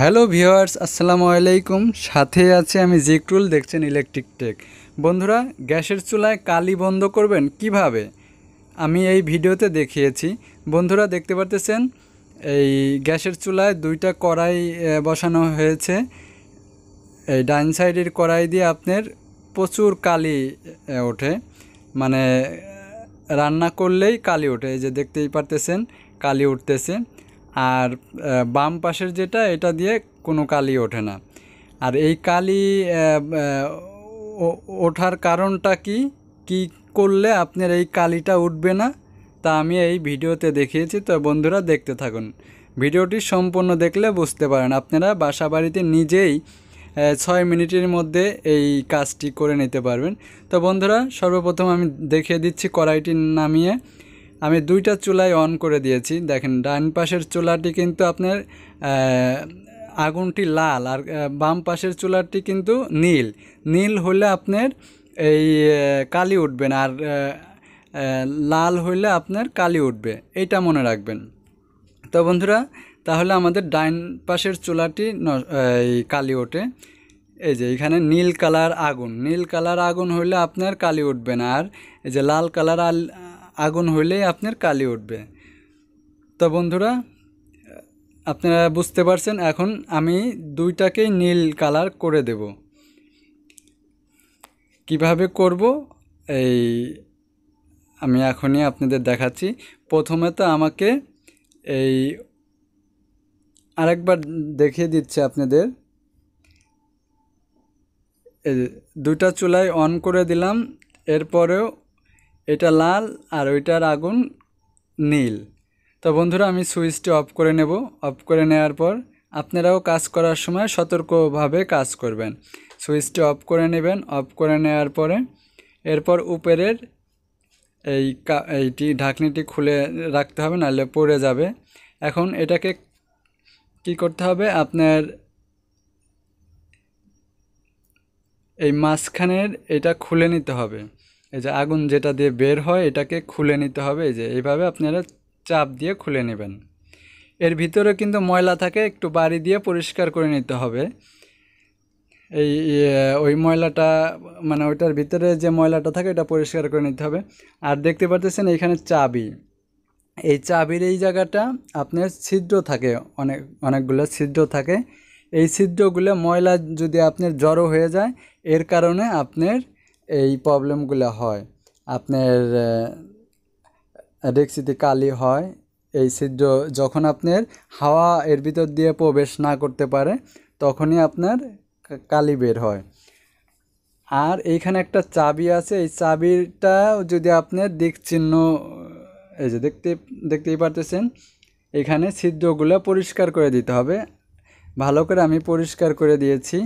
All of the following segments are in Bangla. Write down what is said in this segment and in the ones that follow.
হ্যালো ভিওয়ার্স আসসালামু আলাইকুম সাথে আছে আমি জিকরুল দেখছেন ইলেকট্রিক টেক বন্ধুরা গ্যাসের চুলায় কালি বন্ধ করবেন কিভাবে আমি এই ভিডিওতে দেখিয়েছি বন্ধুরা দেখতে পারতেছেন এই গ্যাসের চুলায় দুইটা কড়াই বসানো হয়েছে এই ডাইন সাইডের কড়াই দিয়ে আপনার প্রচুর কালি ওঠে মানে রান্না করলেই কালি ওঠে এই যে দেখতেই পারতেছেন কালি উঠতেছে আর বাম পাশের যেটা এটা দিয়ে কোনো কালি ওঠে না আর এই কালি ওঠার কারণটা কি কি করলে আপনার এই কালিটা উঠবে না তা আমি এই ভিডিওতে দেখিয়েছি তো বন্ধুরা দেখতে থাকুন ভিডিওটি সম্পূর্ণ দেখলে বুঝতে পারেন আপনারা বাসা বাড়িতে নিজেই ছয় মিনিটের মধ্যে এই কাজটি করে নিতে পারবেন তো বন্ধুরা সর্বপ্রথম আমি দেখিয়ে দিচ্ছি কড়াইটি নামিয়ে আমি দুইটা চুলাই অন করে দিয়েছি দেখেন ডান পাশের চুলাটি কিন্তু আপনার আগুনটি লাল আর বাম পাশের চুলাটি কিন্তু নীল নীল হলে আপনার এই কালি উঠবেন আর লাল হইলে আপনার কালি উঠবে এটা মনে রাখবেন তো বন্ধুরা তাহলে আমাদের ডাইন পাশের চুলাটি এই কালি ওঠে এই যে এখানে নীল কালার আগুন নীল কালার আগুন হইলে আপনার কালি উঠবে না আর এই যে লাল কালার আগুন হইলে আপনার কালি উঠবে তো বন্ধুরা আপনারা বুঝতে পারছেন এখন আমি দুইটাকেই নীল কালার করে দেব কিভাবে করব এই আমি এখনই আপনাদের দেখাচ্ছি প্রথমে তো আমাকে এই আরেকবার দেখিয়ে দিচ্ছে আপনাদের দুটা চুলাই অন করে দিলাম এরপরেও এটা লাল আর ওইটার আগুন নীল তো বন্ধুরা আমি সুইচটি অফ করে নেব অফ করে নেওয়ার পর আপনারাও কাজ করার সময় সতর্কভাবে কাজ করবেন সুইচটি অফ করে নেবেন অফ করে নেওয়ার পরে এরপর উপরের এই এইটি ঢাকনিটি খুলে রাখতে হবে নাহলে পড়ে যাবে এখন এটাকে কি করতে হবে আপনার এই মাঝখানের এটা খুলে নিতে হবে এই যে আগুন যেটা দিয়ে বের হয় এটাকে খুলে নিতে হবে এই যে এইভাবে আপনারা চাপ দিয়ে খুলে নেবেন এর ভিতরে কিন্তু ময়লা থাকে একটু বাড়ি দিয়ে পরিষ্কার করে নিতে হবে এই ওই ময়লাটা মানে ওইটার ভিতরে যে ময়লাটা থাকে এটা পরিষ্কার করে নিতে হবে আর দেখতে পারতেছেন এখানে চাবি এই চাবির এই জায়গাটা আপনার ছিদ্র থাকে অনেক অনেকগুলো ছিদ্র থাকে এই ছিদ্রগুলো ময়লা যদি আপনার জড়ো হয়ে যায় এর কারণে আপনার এই প্রবলেমগুলো হয় আপনার ডেক্সিতে কালি হয় এই ছিদ্র যখন আপনার হাওয়া এর ভিতর দিয়ে প্রবেশ না করতে পারে তখনই আপনার কালি বের হয় আর এইখানে একটা চাবি আছে এই চাবিটা যদি আপনার দিক চিহ্ন এই যে দেখতে দেখতেই পারতেছেন এখানে ছিদ্রগুলো পরিষ্কার করে দিতে হবে ভালো করে আমি পরিষ্কার করে দিয়েছি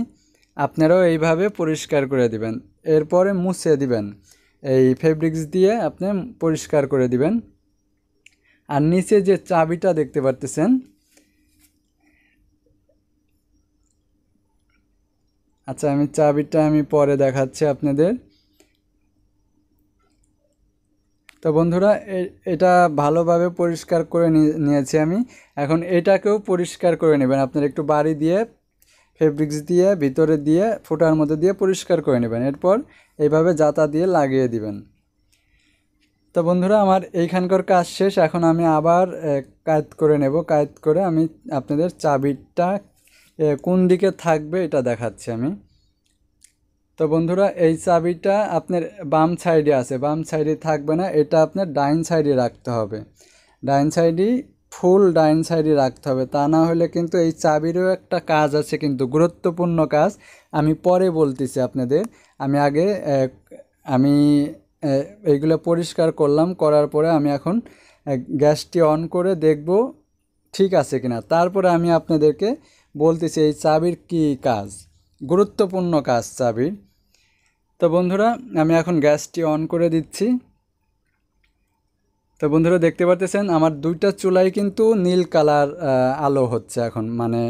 আপনারাও এইভাবে পরিষ্কার করে দিবেন এরপরে মুছে দিবেন এই ফেব্রিক্স দিয়ে আপনি পরিষ্কার করে দিবেন আর নিচে যে চাবিটা দেখতে পারতেছেন আচ্ছা আমি চাবিটা আমি পরে দেখাচ্ছি আপনাদের তো বন্ধুরা এটা ভালোভাবে পরিষ্কার করে নিয়েছি আমি এখন এটাকেও পরিষ্কার করে নেবেন আপনার একটু বাড়ি দিয়ে ফেব্রিক্স দিয়ে ভিতরে দিয়ে ফোটার মধ্যে দিয়ে পরিষ্কার করে নেবেন এরপর এইভাবে জাতা দিয়ে লাগিয়ে দিবেন তো বন্ধুরা আমার এইখানকার কাজ শেষ এখন আমি আবার কায়েত করে নেব কায়েত করে আমি আপনাদের চাবিটা কোন দিকে থাকবে এটা দেখাচ্ছি আমি তো বন্ধুরা এই চাবিটা আপনার বাম সাইডে আছে বাম সাইডে থাকবে না এটা আপনার ডাইন সাইডে রাখতে হবে ডাইন সাইডেই ফুল ডাইন সাইডে রাখতে হবে তা না হলে কিন্তু এই চাবিরও একটা কাজ আছে কিন্তু গুরুত্বপূর্ণ কাজ আমি পরে বলতেছি আপনাদের আমি আগে আমি এইগুলো পরিষ্কার করলাম করার পরে আমি এখন গ্যাসটি অন করে দেখব ঠিক আছে কিনা তারপরে আমি আপনাদেরকে বলতেছি এই চাবির কি কাজ গুরুত্বপূর্ণ কাজ চাবির তো বন্ধুরা আমি এখন গ্যাসটি অন করে দিচ্ছি তো বন্ধুরা দেখতে পারতেছেন আমার দুইটা চুলায় কিন্তু নীল কালার আলো হচ্ছে এখন মানে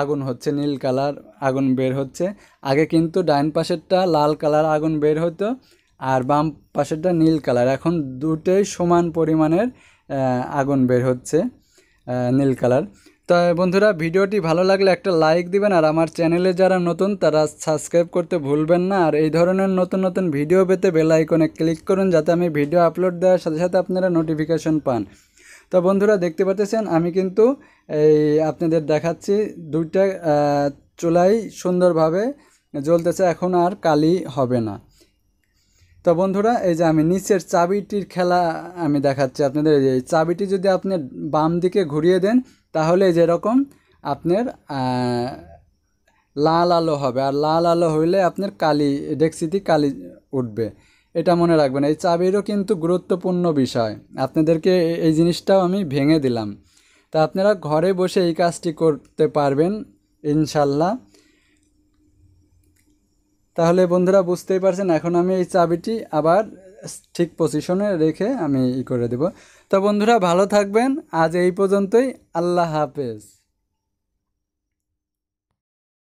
আগুন হচ্ছে নীল কালার আগুন বের হচ্ছে আগে কিন্তু ডাইন পাশেরটা লাল কালার আগুন বের হতো আর বাম পাশেরটা নীল কালার এখন দুটোই সমান পরিমাণের আগুন বের হচ্ছে নীল কালার তাই বন্ধুরা ভিডিওটি ভালো লাগলে একটা লাইক দিবেন আর আমার চ্যানেলে যারা নতুন তারা সাবস্ক্রাইব করতে ভুলবেন না আর এই ধরনের নতুন নতুন ভিডিও পেতে বেলাইকনে ক্লিক করুন যাতে আমি ভিডিও আপলোড দেওয়ার সাথে সাথে আপনারা নোটিফিকেশন পান তো বন্ধুরা দেখতে পাচ্ছেন আমি কিন্তু এই আপনাদের দেখাচ্ছি দুইটা চুলাই সুন্দরভাবে জ্বলতেছে এখন আর কালি হবে না তো বন্ধুরা এই যে আমি নিচের চাবিটির খেলা আমি দেখাচ্ছি আপনাদের এই চাবিটি যদি আপনি বাম দিকে ঘুরিয়ে দেন তাহলে যেরকম আপনার লাল আলো হবে আর লাল আলো হইলে আপনার কালি ডেকসিটি কালি উঠবে এটা মনে রাখবেন এই চাবিরও কিন্তু গুরুত্বপূর্ণ বিষয় আপনাদেরকে এই জিনিসটাও আমি ভেঙে দিলাম তা আপনারা ঘরে বসে এই কাজটি করতে পারবেন ইনশাল্লাহ তাহলে বন্ধুরা বুঝতেই পারছেন এখন আমি এই চাবিটি আবার ঠিক পজিশনে রেখে আমি ই করে দেব তো বন্ধুরা ভালো থাকবেন আজ এই পর্যন্তই আল্লাহ হাফেজ